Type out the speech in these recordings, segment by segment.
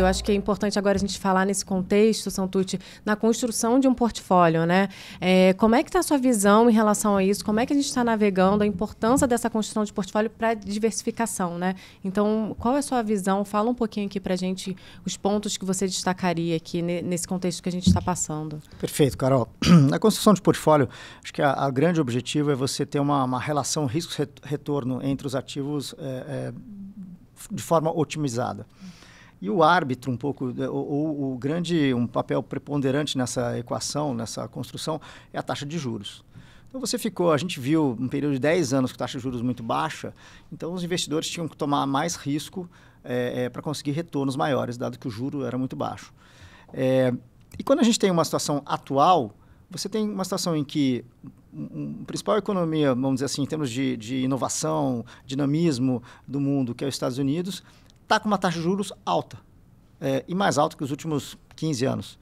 Eu acho que é importante agora a gente falar nesse contexto, Santucci, na construção de um portfólio, né? É, como é que está a sua visão em relação a isso? Como é que a gente está navegando a importância dessa construção de portfólio para diversificação, né? Então, qual é a sua visão? Fala um pouquinho aqui para a gente os pontos que você destacaria aqui nesse contexto que a gente está passando. Perfeito, Carol. Na construção de portfólio, acho que a, a grande objetivo é você ter uma, uma relação risco-retorno entre os ativos é, é, de forma otimizada. Uhum. E o árbitro, um pouco, eh, o, o, o grande, um papel preponderante nessa equação, nessa construção, é a taxa de juros. Então você ficou, a gente viu um período de 10 anos com taxa de juros muito baixa, então os investidores tinham que tomar mais risco é, é, para conseguir retornos maiores, dado que o juro era muito baixo. É, e quando a gente tem uma situação atual, você tem uma situação em que um, um principal economia, vamos dizer assim, em termos de, de, inovação, dinamismo do mundo, que é os Estados Unidos, está com uma taxa de juros alta é, e mais alta que os últimos 15 anos.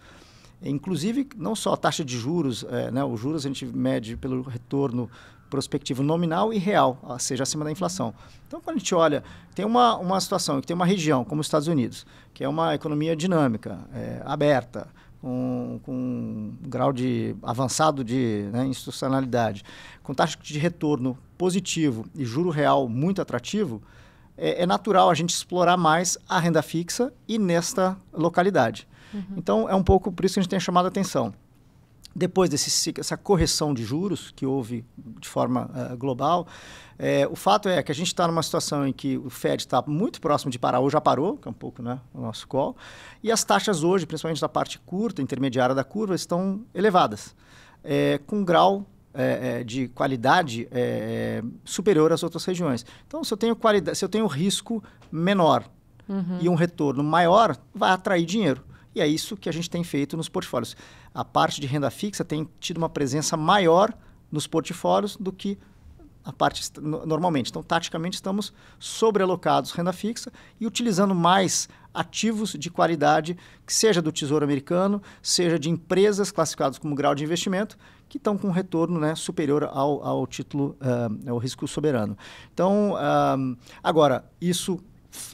Inclusive, não só a taxa de juros, é, né, os juros a gente mede pelo retorno prospectivo nominal e real, ou ah, seja, acima da inflação. Então, quando a gente olha, tem uma, uma situação que tem uma região, como os Estados Unidos, que é uma economia dinâmica, é, aberta, com, com, um grau de avançado de né, institucionalidade, com taxa de retorno positivo e juro real muito atrativo, é, é natural a gente explorar mais a renda fixa e nesta localidade. Uhum. Então, é um pouco por isso que a gente tem chamado a atenção. Depois dessa correção de juros que houve de forma uh, global, é, o fato é que a gente está numa situação em que o Fed está muito próximo de parar, ou já parou, que é um pouco né, o nosso call, e as taxas hoje, principalmente da parte curta, intermediária da curva, estão elevadas, é, com um grau é, é, de qualidade é, é, superior às outras regiões. Então, se eu tenho, qualidade, se eu tenho risco menor uhum. e um retorno maior, vai atrair dinheiro. E é isso que a gente tem feito nos portfólios. A parte de renda fixa tem tido uma presença maior nos portfólios do que a parte normalmente. Então, taticamente, estamos sobrealocados renda fixa e utilizando mais ativos de qualidade, que seja do Tesouro Americano, seja de empresas classificadas como grau de investimento, que estão com retorno né, superior ao, ao título, uh, ao risco soberano. Então, uh, agora, isso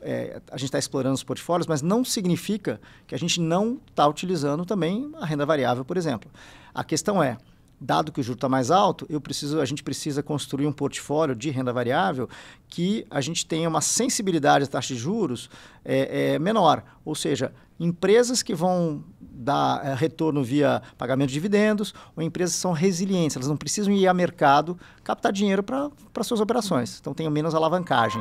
é, a gente está explorando os portfólios, mas não significa que a gente não está utilizando também a renda variável, por exemplo. A questão é, dado que o juro está mais alto, eu preciso, a gente precisa construir um portfólio de renda variável que a gente tenha uma sensibilidade à taxa de juros é, é, menor. Ou seja, empresas que vão dar é, retorno via pagamento de dividendos ou empresas que são resilientes, elas não precisam ir a mercado captar dinheiro para suas operações. Então, tenham menos alavancagem.